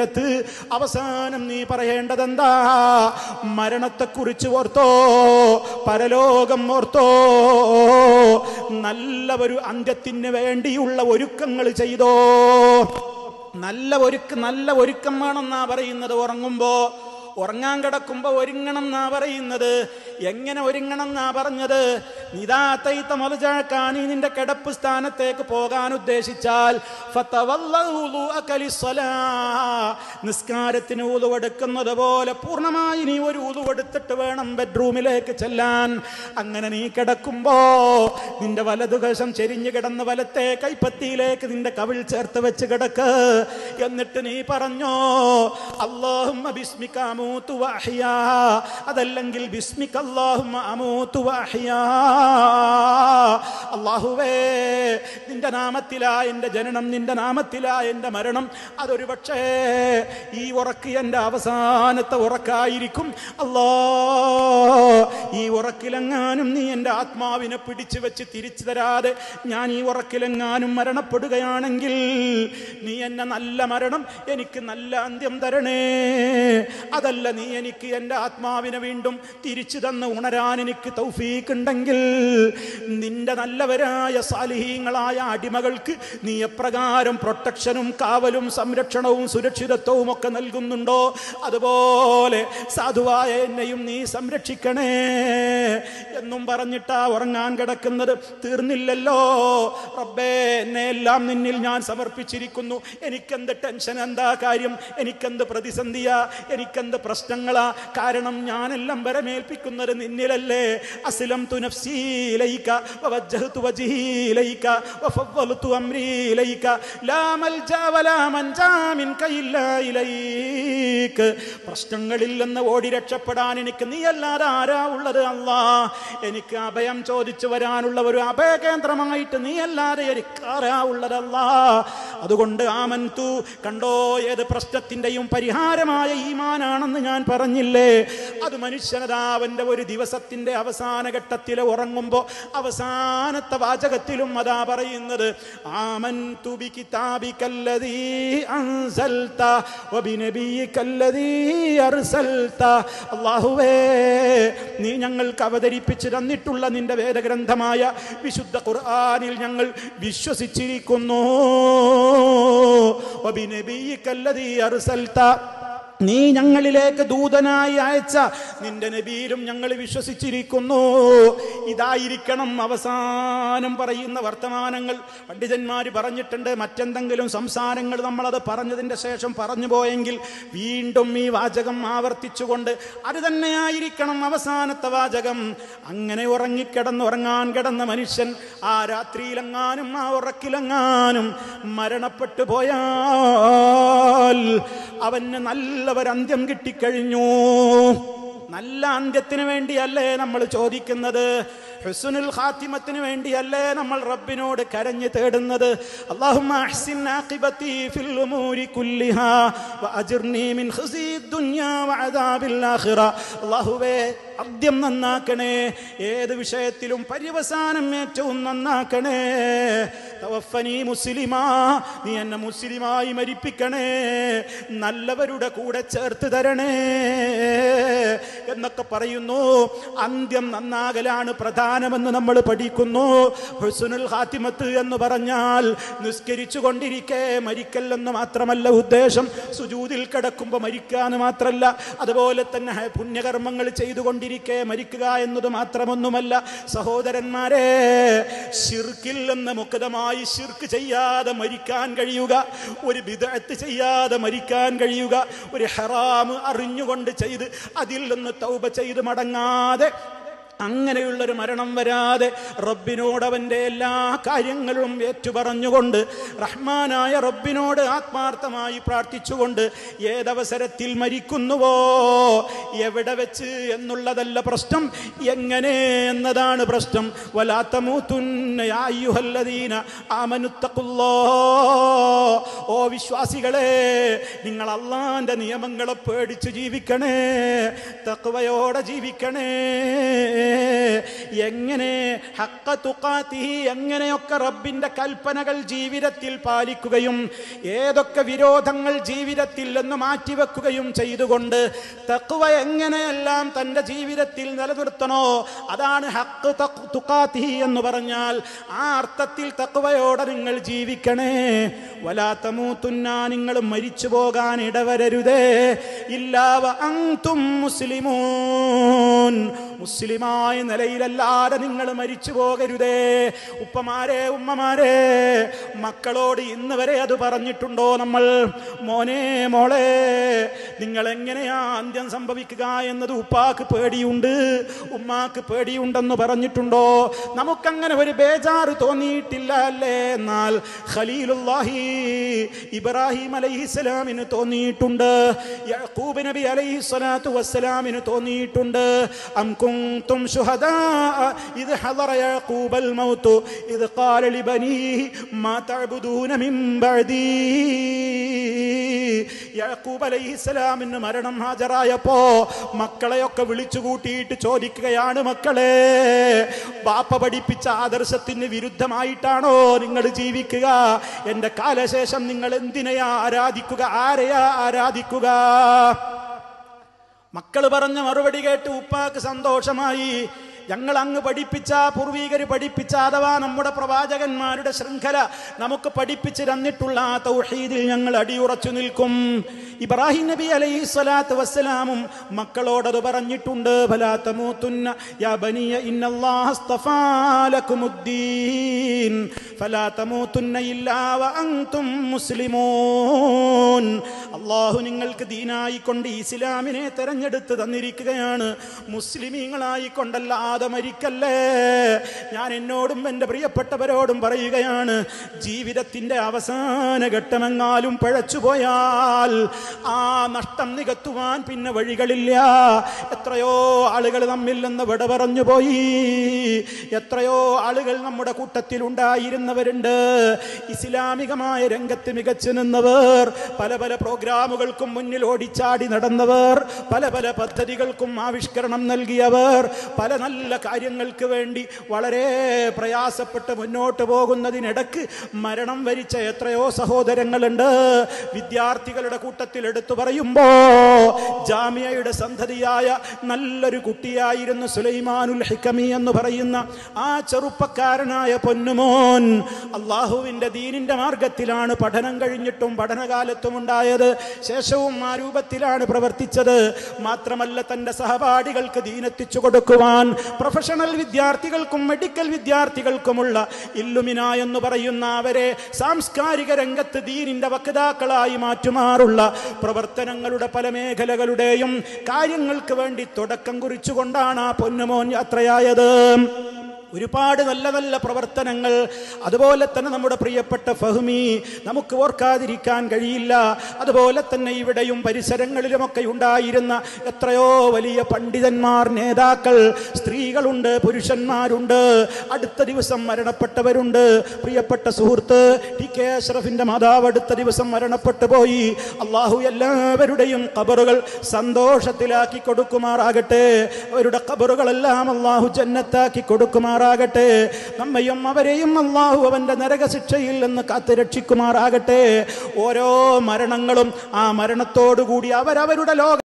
ത്ത് അവസാനം നീ പറയേണ്ടതെന്താ മരണത്തെക്കുറിച്ച് ഓർത്തോ പരലോകം ഓർത്തോ നല്ല ഒരു അന്ത്യത്തിന് വേണ്ടിയുള്ള ഒരുക്കങ്ങൾ ചെയ്തോ നല്ല ഒരുക്ക് നല്ല ഒരുക്കമാണെന്നാ പറയുന്നത് ഉറങ്ങുമ്പോ ഉറങ്ങാൻ കിടക്കുമ്പോ ഒരുങ്ങണം എന്നാ പറയുന്നത് എങ്ങനെ ഒരുങ്ങണം എന്നാ പറഞ്ഞത് നിതാത്തൈത്ത മറുചാക്കാനി നിന്റെ കിടപ്പ് സ്ഥാനത്തേക്ക് പോകാൻ ഉദ്ദേശിച്ചാൽ നിസ്കാരത്തിന് ഉതുവെടുക്കുന്നത് പോലെ പൂർണ്ണമായി നീ ഒരു ഉതുവെടുത്തിട്ട് വേണം ബെഡ്റൂമിലേക്ക് ചെല്ലാൻ അങ്ങനെ നീ കിടക്കുമ്പോ നിന്റെ വലതുകശം ചെരിഞ്ഞു കിടന്ന് വലത്തെ കൈപ്പത്തിയിലേക്ക് നിന്റെ കവിൾ ചേർത്ത് വെച്ച് കിടക്ക് എന്നിട്ട് നീ പറഞ്ഞോ അള്ളാഹുമ്മ ബിസ്മിക്കാമൂത്തു അതല്ലെങ്കിൽ ബിസ്മിക്ക് അമൂത്തു വാഹിയാ അള്ളാഹുവേ നിന്റെ നാമത്തിലാ എന്റെ ജനനം നിന്റെ നാമത്തിലാ എന്റെ മരണം അതൊരു പക്ഷേ ഈ ഉറക്ക് എന്റെ അവസാനത്തെ ഉറക്കായിരിക്കും അല്ലോ ഈ ഉറക്കിലെങ്ങാനും നീ എന്റെ ആത്മാവിനെ പിടിച്ചു വെച്ച് തിരിച്ചു തരാതെ ഞാൻ ഈ ഉറക്കിലെങ്ങാനും മരണപ്പെടുകയാണെങ്കിൽ നീ എന്നെ നല്ല മരണം എനിക്ക് നല്ല അന്ത്യം തരണേ അതല്ല നീ എനിക്ക് എന്റെ ആത്മാവിനെ വീണ്ടും തിരിച്ചു തന്ന് ഉണരാൻ എനിക്ക് തൗഫീക്ക് ഉണ്ടെങ്കിൽ നിന്റെ നല്ലവരായ സാലിഹീങ്ങളായ അടിമകൾക്ക് നീ എപ്രകാരം പ്രൊട്ടക്ഷനും കാവലും സംരക്ഷണവും സുരക്ഷിതത്വവും ഒക്കെ നൽകുന്നുണ്ടോ അതുപോലെ സാധുവായ എന്നെയും നീ സംരക്ഷിക്കണേ എന്നും പറഞ്ഞിട്ടാ ഉറങ്ങാൻ കിടക്കുന്നത് തീർന്നില്ലല്ലോ റബ്ബേ എന്നെ എല്ലാം നിന്നിൽ ഞാൻ സമർപ്പിച്ചിരിക്കുന്നു എനിക്കെന്ത് ടെൻഷൻ എന്താ കാര്യം എനിക്കെന്ത് പ്രതിസന്ധിയാ എനിക്കെന്ത് പ്രശ്നങ്ങളാ കാരണം ഞാനെല്ലാം വരമേൽപ്പിക്കുന്നത് നിന്നിലല്ലേ അസിലം തുനഫ്സി وجهي إليك ووجهت وجهي إليك وفضلت أمري إليك لا ملجأ ولا منجا منك إلا إليك പ്രശ്നങ്ങളിൽ നിന്ന് ഓടി രക്ഷപ്പെടാൻ എനിക്ക് നീ അല്ലാതെ ആരാ ഉള്ളത് അല്ലാ എനിക്ക് അഭയം ചോദിച്ചു വരാനുള്ള ഒരു അഭയകേന്ദ്രമായിട്ട് നീ അല്ലാതെ എനിക്ക് ആരാ ഉള്ളതല്ലാ അതുകൊണ്ട് ആമൻതു കണ്ടോ ഏത് പ്രശ്നത്തിന്റെയും പരിഹാരമായ ഈമാനാണെന്ന് ഞാൻ പറഞ്ഞില്ലേ അത് മനുഷ്യനതാവന്റെ ഒരു ദിവസത്തിന്റെ അവസാന ഘട്ടത്തിൽ ഉറങ്ങുമ്പോൾ അവസാനത്തെ വാചകത്തിലും അതാ പറയുന്നത് അൻസൽത അർസൽത അല്ലാഹുവേ നീ ഞങ്ങൾക്ക് അവതരിപ്പിച്ചു തന്നിട്ടുള്ള നിന്റെ വേദഗ്രന്ഥമായ വിശുദ്ധ ഖുർആനിൽ ഞങ്ങൾ വിശ്വസിച്ചിരിക്കുന്നു وبنبيك الذي أرسلت നീ ഞങ്ങളിലേക്ക് ദൂതനായി അയച്ച നിന്റെ നബീരും ഞങ്ങൾ വിശ്വസിച്ചിരിക്കുന്നു ഇതായിരിക്കണം അവസാനം പറയുന്ന വർത്തമാനങ്ങൾ പണ്ഡിതന്മാർ പറഞ്ഞിട്ടുണ്ട് മറ്റെന്തെങ്കിലും സംസാരങ്ങൾ നമ്മളത് പറഞ്ഞതിൻ്റെ ശേഷം പറഞ്ഞു പോയെങ്കിൽ വീണ്ടും ഈ വാചകം ആവർത്തിച്ചുകൊണ്ട് അത് തന്നെയായിരിക്കണം അവസാനത്തെ വാചകം അങ്ങനെ ഉറങ്ങിക്കിടന്ന് ഉറങ്ങാൻ കിടന്ന മനുഷ്യൻ ആ രാത്രിയിലെങ്ങാനും ആ ഉറക്കിലെങ്ങാനും മരണപ്പെട്ടു പോയാൽ അവന് നല്ല അന്ത്യം കിട്ടിക്കഴിഞ്ഞു നല്ല അന്ത്യത്തിന് വേണ്ടിയല്ലേ നമ്മൾ ചോദിക്കുന്നത് ഹുസുനുൽ ഖാത്തിമത്തിന് വേണ്ടിയല്ലേ നമ്മൾ റബ്ബിനോട് കരഞ്ഞു തേടുന്നത് അള്ളാഹുവേ ആദ്യം നന്നാക്കണേ ഏത് വിഷയത്തിലും പര്യവസാനം ഏറ്റവും നന്നാക്കണേ തവഫനി മുസ്ലിമാ നീ എന്നെ മുസ്ലിമായി മരിപ്പിക്കണേ നല്ലവരുടെ കൂടെ ചേർത്ത് തരണേ എന്നൊക്കെ പറയുന്നു അന്ത്യം നന്നാകലാണ് പ്രധാനമെന്ന് നമ്മൾ പഠിക്കുന്നു ഹുസുനുൽ ഹാത്തിമത്ത് എന്ന് പറഞ്ഞാൽ നിസ്കരിച്ചു കൊണ്ടിരിക്കെ മരിക്കല്ലെന്ന് മാത്രമല്ല ഉദ്ദേശം സുജൂതിൽ കിടക്കുമ്പോൾ മരിക്കാന്ന് മാത്രമല്ല അതുപോലെ തന്നെ പുണ്യകർമ്മങ്ങൾ ചെയ്തുകൊണ്ടിരിക്കെ മരിക്കുക എന്നത് മാത്രമൊന്നുമല്ല സഹോദരന്മാരെ ഷിർക്കിൽ നിന്ന് മുക്തമായി ശിർക്ക് ചെയ്യാതെ മരിക്കാൻ കഴിയുക ഒരു വിദഗ്ധ ചെയ്യാതെ മരിക്കാൻ കഴിയുക ഒരു ഹറാം അറിഞ്ഞുകൊണ്ട് ചെയ്ത് അതിൽ നിന്ന് തൗബ ചെയ്ത് മടങ്ങാതെ അങ്ങനെയുള്ളൊരു മരണം വരാതെ റബ്ബിനോട് അവൻ്റെ എല്ലാ കാര്യങ്ങളും ഏറ്റുപറഞ്ഞുകൊണ്ട് റഹ്മാനായ റബ്ബിനോട് ആത്മാർത്ഥമായി പ്രാർത്ഥിച്ചുകൊണ്ട് ഏതവസരത്തിൽ മരിക്കുന്നുവോ എവിടെ വെച്ച് എന്നുള്ളതല്ല പ്രശ്നം എങ്ങനെ എന്നതാണ് പ്രശ്നം വലാത്ത മൂത്തുന്നയുഹല്ലദീന ആമനുത്തക്കുല്ലോ ഓ വിശ്വാസികളെ നിങ്ങൾ അള്ളാന്റെ നിയമങ്ങളെ പേടിച്ചു ജീവിക്കണേ തക്വയോടെ ജീവിക്കണേ എങ്ങനെ ഹക്ക തുക്കാത്തി എങ്ങനെയൊക്കെ റബ്ബിന്റെ കൽപ്പനകൾ ജീവിതത്തിൽ പാലിക്കുകയും ഏതൊക്കെ വിരോധങ്ങൾ ജീവിതത്തിൽ നിന്ന് മാറ്റിവെക്കുകയും ചെയ്തുകൊണ്ട് തക്കുവ എങ്ങനെയെല്ലാം തൻ്റെ ജീവിതത്തിൽ നിലനിർത്തണോ അതാണ് ഹക്ക് തുക്കാത്തി എന്ന് പറഞ്ഞാൽ ആ അർത്ഥത്തിൽ തക്കുവയോടെ നിങ്ങൾ ജീവിക്കണേ വലാത്ത മൂത്തുന്ന നിങ്ങൾ മരിച്ചു പോകാൻ ഇടവരരുതേ ഇല്ലാവ അങ്തും മുസ്ലിമൂൻ മുസ്ലിമായ നിലയിലല്ലാതെ നിങ്ങൾ മരിച്ചു പോകരുതേ ഉപ്പമാരെ ഉമ്മമാരെ മക്കളോട് ഇന്ന് വരെ അത് പറഞ്ഞിട്ടുണ്ടോ നമ്മൾ മോനെ മോളെ നിങ്ങൾ എങ്ങനെയാ അന്ത്യം സംഭവിക്കുക എന്നത് ഉപ്പാക്ക് പേടിയുണ്ട് ഉമ്മാക്ക് പേടിയുണ്ടെന്ന് പറഞ്ഞിട്ടുണ്ടോ നമുക്കങ്ങനെ ഒരു ബേജാറ് തോന്നിയിട്ടില്ല അല്ലേ എന്നാൽ ഖലീലുല്ലാഹി ഇബ്രാഹിം അലൈഹിസ്സലാമിന് തോന്നിയിട്ടുണ്ട് യഹൂബ് നബി അലൈഹി സ്വലാത്തു വസ്സലാമിന് തോന്നിയിട്ടുണ്ട് അംകുങ്തും ശുഹദാ ഇത് ഹദറ യഹൂബ് മൗത് മൗത്തു ഇത് ഖാല ലിബനീ മാ തഅബുദൂന മിൻ ബഅദീ യഹൂബ് അലൈഹിസ്സലാം ഇസ്ലാമിന് മരണം ഹാജരായപ്പോ മക്കളെയൊക്കെ വിളിച്ചു കൂട്ടിയിട്ട് ചോദിക്കുകയാണ് മക്കളെ ബാപ്പ പഠിപ്പിച്ച ആദർശത്തിന് വിരുദ്ധമായിട്ടാണോ നിങ്ങൾ ജീവിക്കുക എന്റെ കാലശേഷം നിങ്ങൾ എന്തിനെയാ ആരാധിക്കുക ആരെയാ ആരാധിക്കുക മക്കൾ പറഞ്ഞ മറുപടി കേട്ട് ഉപ്പാക്ക് സന്തോഷമായി ഞങ്ങൾ അങ്ങ് പഠിപ്പിച്ച പൂർവീകർ പഠിപ്പിച്ച അഥവാ നമ്മുടെ പ്രവാചകന്മാരുടെ ശൃംഖല നമുക്ക് പഠിപ്പിച്ച് തന്നിട്ടുള്ള ആ തൗഹീദിൽ ഞങ്ങൾ അടിയുറച്ചു നിൽക്കും ഇബ്രാഹിം നബി അലൈഹി സ്വലാത്ത് വസ്സലാമും മക്കളോടത് പറഞ്ഞിട്ടുണ്ട് യാ ബനിയ മുസ്ലിമൂൻ അള്ളാഹു നിങ്ങൾക്ക് ദീനായിക്കൊണ്ട് ഇസ്ലാമിനെ തെരഞ്ഞെടുത്ത് തന്നിരിക്കുകയാണ് മുസ്ലിമീങ്ങളായിക്കൊണ്ടല്ല ഇല്ലാതെ മരിക്കല്ലേ ഞാൻ എന്നോടും എൻ്റെ പ്രിയപ്പെട്ടവരോടും പറയുകയാണ് ജീവിതത്തിൻ്റെ അവസാന ഘട്ടമെങ്ങാലും പഴച്ചുപോയാൽ ആ നഷ്ടം നികത്തുവാൻ പിന്നെ വഴികളില്ല എത്രയോ ആളുകൾ നമ്മിൽ നിന്ന് വിട പറഞ്ഞു പോയി എത്രയോ ആളുകൾ നമ്മുടെ കൂട്ടത്തിൽ ഉണ്ടായിരുന്നവരുണ്ട് ഇസ്ലാമികമായ രംഗത്ത് മികച്ചു നിന്നവർ പല പല പ്രോഗ്രാമുകൾക്കും മുന്നിൽ ഓടിച്ചാടി നടന്നവർ പല പല പദ്ധതികൾക്കും ആവിഷ്കരണം നൽകിയവർ പല നല്ല നല്ല കാര്യങ്ങൾക്ക് വേണ്ടി വളരെ പ്രയാസപ്പെട്ട് മുന്നോട്ട് പോകുന്നതിനിടക്ക് മരണം വരിച്ച എത്രയോ സഹോദരങ്ങളുണ്ട് വിദ്യാർത്ഥികളുടെ കൂട്ടത്തിൽ എടുത്തു പറയുമ്പോ ജാമ്യയുടെ സന്ധതിയായ നല്ലൊരു കുട്ടിയായിരുന്നു സുലൈമാനുൽ ഹിക്കമി എന്ന് പറയുന്ന ആ ചെറുപ്പക്കാരനായ പൊന്നുമോൻ അള്ളാഹുവിൻ്റെ ദീനിൻ്റെ മാർഗത്തിലാണ് പഠനം കഴിഞ്ഞിട്ടും പഠനകാലത്തും ഉണ്ടായത് ശേഷവും ആ രൂപത്തിലാണ് പ്രവർത്തിച്ചത് മാത്രമല്ല തൻ്റെ സഹപാഠികൾക്ക് ദീനെത്തിച്ചു കൊടുക്കുവാൻ പ്രൊഫഷണൽ വിദ്യാർത്ഥികൾക്കും മെഡിക്കൽ വിദ്യാർത്ഥികൾക്കുമുള്ള ഇല്ലുമിന എന്ന് പറയുന്ന അവരെ സാംസ്കാരിക രംഗത്ത് ദീനിന്റെ വക്താക്കളായി മാറ്റുമാറുള്ള പ്രവർത്തനങ്ങളുടെ പല മേഖലകളുടെയും കാര്യങ്ങൾക്ക് വേണ്ടി തുടക്കം കുറിച്ചുകൊണ്ടാണ് ആ പൊന്നുമോൻ യാത്രയായത് ഒരുപാട് നല്ല നല്ല പ്രവർത്തനങ്ങൾ അതുപോലെ തന്നെ നമ്മുടെ പ്രിയപ്പെട്ട ഫഹ്മി നമുക്ക് ഓർക്കാതിരിക്കാൻ കഴിയില്ല അതുപോലെ തന്നെ ഇവിടെയും പരിസരങ്ങളിലുമൊക്കെ ഉണ്ടായിരുന്ന എത്രയോ വലിയ പണ്ഡിതന്മാർ നേതാക്കൾ സ്ത്രീകളുണ്ട് പുരുഷന്മാരുണ്ട് അടുത്ത ദിവസം മരണപ്പെട്ടവരുണ്ട് പ്രിയപ്പെട്ട സുഹൃത്ത് ടി കെ അഷ്റഫിൻ്റെ മാതാവ് അടുത്ത ദിവസം മരണപ്പെട്ടു പോയി അള്ളാഹു എല്ലാവരുടെയും കബറുകൾ സന്തോഷത്തിലാക്കി കൊടുക്കുമാറാകട്ടെ അവരുടെ കബറുകളെല്ലാം അള്ളാഹു ജന്നത്താക്കി കൊടുക്കുമാർ കാക്കുമാറാകട്ടെ നമ്മയും അവരെയും അള്ളാഹു അവൻ്റെ നരകശിക്ഷയിൽ നിന്ന് കാത്തുരക്ഷിക്കുമാറാകട്ടെ ഓരോ മരണങ്ങളും ആ മരണത്തോടുകൂടി അവരവരുടെ ലോക